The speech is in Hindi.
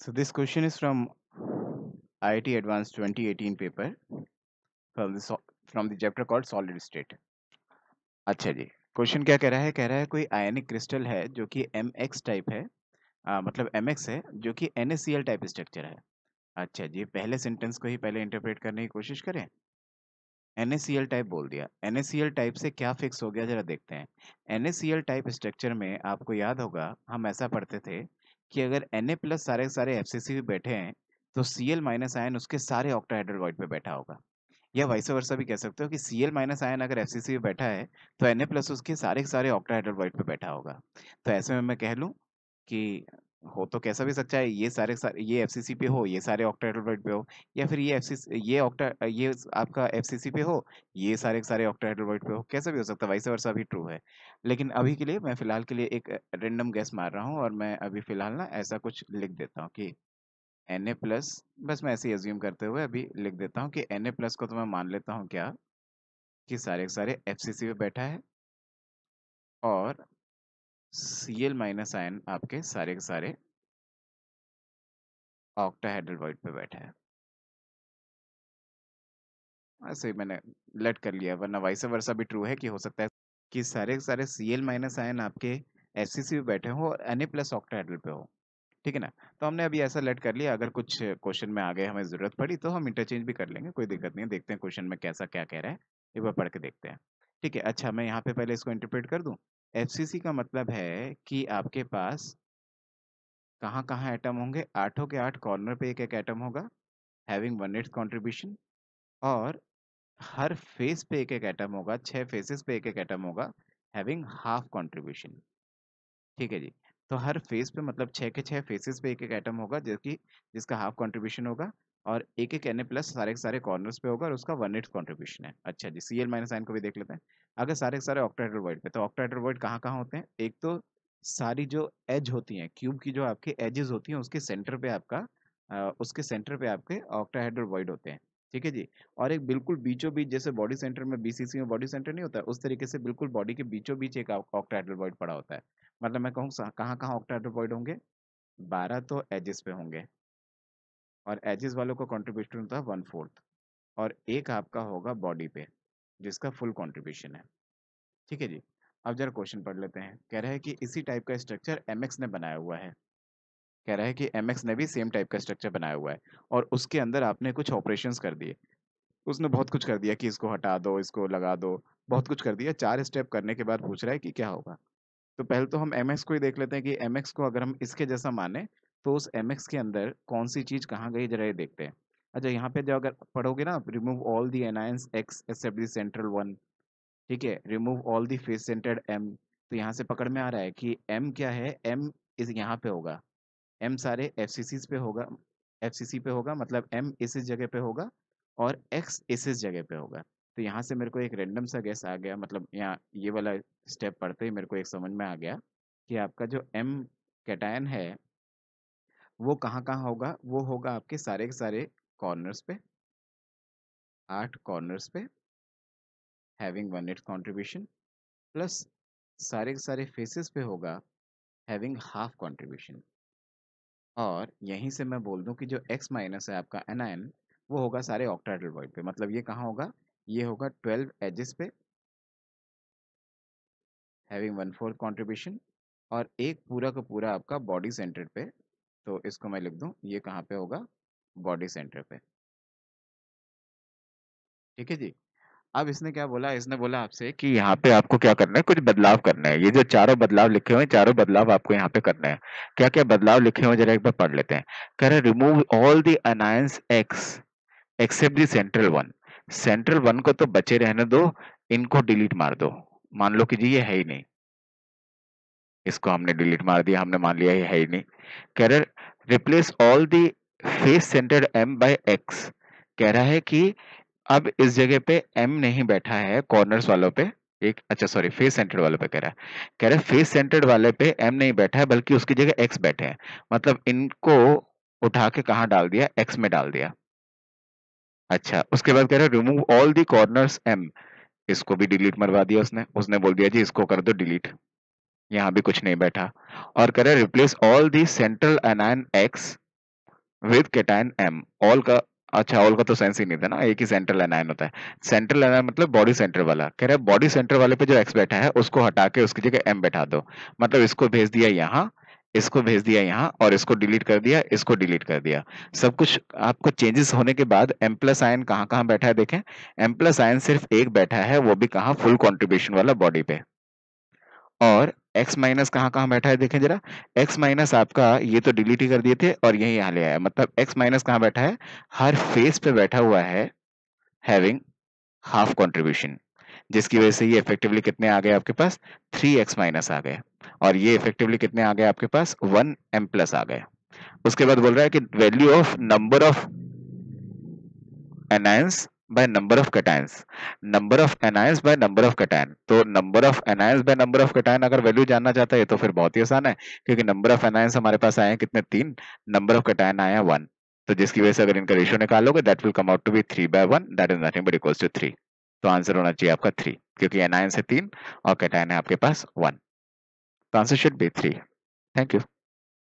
So this question is from IIT Advanced 2018 paper from the from the chapter called solid state. अच्छा जी क्वेश्चन क्या कह रहा है कह रहा है कोई आयनिक क्रिस्टल है जो कि एम एक्स टाइप है आ, मतलब एम एक्स है जो कि N S C L type structure है अच्छा जी पहले सेंटेंस को ही पहले इंटरप्रेट करने की कोशिश करें N S C L type बोल दिया N S C L type से क्या फिक्स हो गया जरा देखते हैं एन टाइप स्ट्रक्चर में आपको याद होगा हम ऐसा पढ़ते थे कि अगर एन ए प्लस सारे सारे एफ सी में बैठे हैं तो सी एल माइनस आयन उसके सारे ऑक्टाहाइड्रोइड पे बैठा होगा या वाइस हम्म। वर्षा भी कह सकते हो कि सी एल माइनस आयन अगर एफ सी में बैठा है तो एन ए प्लस उसके सारे सारे ऑक्टाहाइड्रोइड पे बैठा होगा तो ऐसे में मैं कह लूँ कि हो तो कैसा भी सच्चा है ये सारे सारे ये एफ पे हो ये सारे ऑक्टा वर्ड पे हो या फिर ये एफ ये ऑक्टा ये आपका एफ पे हो ये सारे सारे ऑक्टा वर्ड पे हो कैसा भी हो सकता है वैसे वर्षा भी ट्रू है लेकिन अभी के लिए मैं फ़िलहाल के लिए एक रेंडम गैस मार रहा हूँ और मैं अभी फ़िलहाल ना ऐसा कुछ लिख देता हूँ कि एन प्लस बस मैं ऐसे ही एज्यूम करते हुए अभी लिख देता हूँ कि एन प्लस को तो मैं मान लेता हूँ क्या कि सारे सारे एफ पे बैठा है और सी एल माइनस आयन आपके सारे के सारे ऑक्टाहेड्रल वॉइड पे बैठे हैं ऐसे हाँ, ही मैंने लेट कर लिया वरना वाइस वर्षा भी ट्रू है कि हो सकता है कि सारे के सारे सी एल माइनस आयन आपके एस सी सी पे बैठे हो और एन ए प्लस ऑक्टाहेड्रल पे हो ठीक है ना तो हमने अभी ऐसा लेट कर लिया अगर कुछ क्वेश्चन में आगे हमें ज़रूरत पड़ी तो हम इंटरचेंज भी कर लेंगे कोई दिक्कत नहीं है देखते हैं क्वेश्चन में कैसा क्या कह रहा है एक बार पढ़ के देखते हैं ठीक है अच्छा मैं यहाँ पे पहले इसको इंटरप्रेट कर दूँ एफ का मतलब है कि आपके पास कहाँ कहाँ एटम होंगे आठों के आठ कॉर्नर पे एक एक एटम होगा हैविंग वन एट्स कॉन्ट्रीब्यूशन और हर फेस पे एक एक एटम होगा छः फेसेस पे एक एक एटम होगा हैविंग हाफ कॉन्ट्रीब्यूशन ठीक है जी तो हर फेस पे मतलब छः के छः फेसेस पे एक एक एटम होगा जबकि जिसका हाफ कॉन्ट्रीब्यूशन होगा और एक एक एन ए प्लस सारे के सारे कॉर्नर्स पे होगा और उसका वन एट कॉन्ट्रीब्यूशन है अच्छा जी सी एल माइनस आइन को भी देख लेते हैं अगर सारे के सारे वर्ड पे तो वर्ड कहाँ कहाँ होते हैं एक तो सारी जो एज होती हैं क्यूब की जो आपके एजेस होती हैं उसके सेंटर पे आपका आ, उसके सेंटर पे आपके वर्ड होते हैं ठीक है जी और एक बिल्कुल बीचों बीच जैसे बॉडी सेंटर में बीसीसी में बॉडी सेंटर नहीं होता उस तरीके से बिल्कुल बॉडी के बीचों बीच एक वर्ड पड़ा होता है मतलब मैं कहूँ कहाँ कहाँ वर्ड होंगे बारह तो एजेस पे होंगे और एजेस वालों का कॉन्ट्रीब्यूशन होता है वन फोर्थ और एक आपका होगा बॉडी पे जिसका फुल कॉन्ट्रीब्यूशन है ठीक है जी अब जरा क्वेश्चन पढ़ लेते हैं कह रहा है कि इसी टाइप का स्ट्रक्चर एम ने बनाया हुआ है कह रहा है कि एम ने भी सेम टाइप का स्ट्रक्चर बनाया हुआ है और उसके अंदर आपने कुछ ऑपरेशन कर दिए उसने बहुत कुछ कर दिया कि इसको हटा दो इसको लगा दो बहुत कुछ कर दिया चार स्टेप करने के बाद पूछ रहा है कि क्या होगा तो पहले तो हम एम को ही देख लेते हैं कि एम को अगर हम इसके जैसा माने तो उस एम के अंदर कौन सी चीज़ कहाँ गई जरा ये देखते हैं अच्छा यहाँ पे जो अगर पढ़ोगे ना remove all the anions X एसेबली सेंट्रल वन ठीक है remove all the face centred M तो यहाँ से पकड़ में आ रहा है कि एम क्या है एम इस यहाँ पे होगा एम सारे एफ पे होगा एफ पे होगा मतलब एम इस जगह पे होगा और एक्स इस जगह पे होगा तो यहाँ से मेरे को एक रेंडम सा गैस आ गया मतलब यहाँ ये वाला स्टेप पढ़ते ही मेरे को एक समझ में आ गया कि आपका जो एम कैटायन है वो कहाँ कहाँ होगा वो होगा आपके सारे के सारे कॉर्नर्स पे आठ कॉर्नर्स पे having one eighth contribution plus सारे के सारे फेसेस पे होगा हैविंग हाफ कॉन्ट्रीब्यूशन और यहीं से मैं बोल दूं कि जो एक्स माइनस है आपका एन वो होगा सारे ऑक्टाइडल वॉइड पे मतलब ये कहाँ होगा ये होगा ट्वेल्व एजेस पे हैविंग वन फोर्थ कॉन्ट्रीब्यूशन और एक पूरा का पूरा आपका बॉडी सेंटर पे तो इसको मैं लिख दू ये कहाँ पे होगा बॉडी सेंटर पे ठीक है जी अब इसने क्या बोला इसने बोला आपसे कि यहाँ पे आपको क्या करना है कुछ बदलाव करना है ये जो चारों बदलाव लिखे हुए हैं चारों बदलाव आपको यहाँ पे करना है क्या क्या बदलाव लिखे हुए जरा एक बार पढ़ लेते हैं कह रहे remove all the anions X except the central one central one को तो बचे रहने दो इनको डिलीट मार दो मान लो कि जी ये है ही नहीं इसको हमने डिलीट मार दिया हमने मान लिया ये है ही नहीं कह रहा replace all the face centred M by X कह रहा है कि अब इस जगह पे एम नहीं बैठा है कॉर्नर्स वालों पे एक अच्छा सॉरी फेस सेंटर्ड वाले पे कह रहा है कह रहा है फेस सेंटर्ड वाले पे एम नहीं बैठा है बल्कि उसकी जगह एक्स बैठे हैं मतलब इनको उठा के कहाँ डाल दिया एक्स में डाल दिया अच्छा उसके बाद कह रहा है remove all the corners M इसको भी डिलीट मरवा दिया उसने उसने बोल दिया जी इसको कर दो डिलीट यहां भी कुछ नहीं बैठा और करें replace all the central anion X with cation M all का अच्छा ऑल का तो सेंस ही नहीं था ना एक ही सेंट्रल एनाइन होता है सेंट्रल एनाइन मतलब बॉडी सेंटर वाला कह रहे बॉडी सेंटर वाले पे जो एक्स बैठा है उसको हटा के उसकी जगह एम बैठा दो मतलब इसको भेज दिया यहाँ इसको भेज दिया यहाँ और इसको डिलीट कर दिया इसको डिलीट कर दिया सब कुछ आपको चेंजेस होने के बाद एम प्लस आयन कहाँ कहाँ बैठा है देखें एम प्लस आयन सिर्फ एक बैठा है वो भी कहा फुल कॉन्ट्रीब्यूशन वाला बॉडी पे और x माइनस कहाँ कहाँ बैठा है देखें जरा x माइनस आपका ये तो डिलीट ही कर दिए थे और यही यहाँ ले आया मतलब x माइनस कहाँ बैठा है हर फेस पे बैठा हुआ है हैविंग हाफ कॉन्ट्रीब्यूशन जिसकी वजह से ये इफेक्टिवली कितने आ गए आपके पास थ्री एक्स माइनस आ गए और ये इफेक्टिवली कितने आ गए आपके पास वन एम प्लस आ गए उसके बाद बोल रहा है कि value of number of anions by number of cations number of anions by number of cation तो number of anions by number of cation अगर वैल्यू जानना चाहता है तो फिर बहुत ही आसान है क्योंकि number of anions हमारे पास आए हैं कितने तीन number of cation आया वन तो जिसकी वजह से अगर इनका रेशियो निकालोगे that will come out to be three by one that is nothing but equals to three तो आंसर होना चाहिए आपका थ्री क्योंकि एनायन है तीन और कैटायन है आपके पास वन तो answer should be three thank you